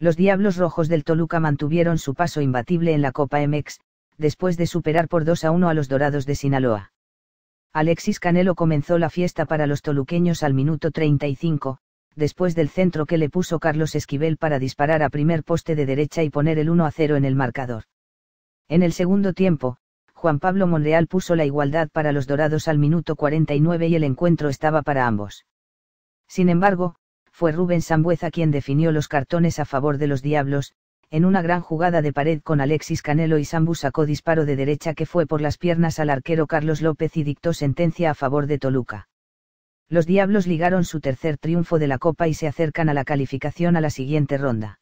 Los Diablos Rojos del Toluca mantuvieron su paso imbatible en la Copa MX, después de superar por 2 a 1 a los Dorados de Sinaloa. Alexis Canelo comenzó la fiesta para los toluqueños al minuto 35, después del centro que le puso Carlos Esquivel para disparar a primer poste de derecha y poner el 1 a 0 en el marcador. En el segundo tiempo, Juan Pablo Monreal puso la igualdad para los Dorados al minuto 49 y el encuentro estaba para ambos. Sin embargo, fue Rubén Sambueza quien definió los cartones a favor de los Diablos, en una gran jugada de pared con Alexis Canelo y Sambu sacó disparo de derecha que fue por las piernas al arquero Carlos López y dictó sentencia a favor de Toluca. Los Diablos ligaron su tercer triunfo de la Copa y se acercan a la calificación a la siguiente ronda.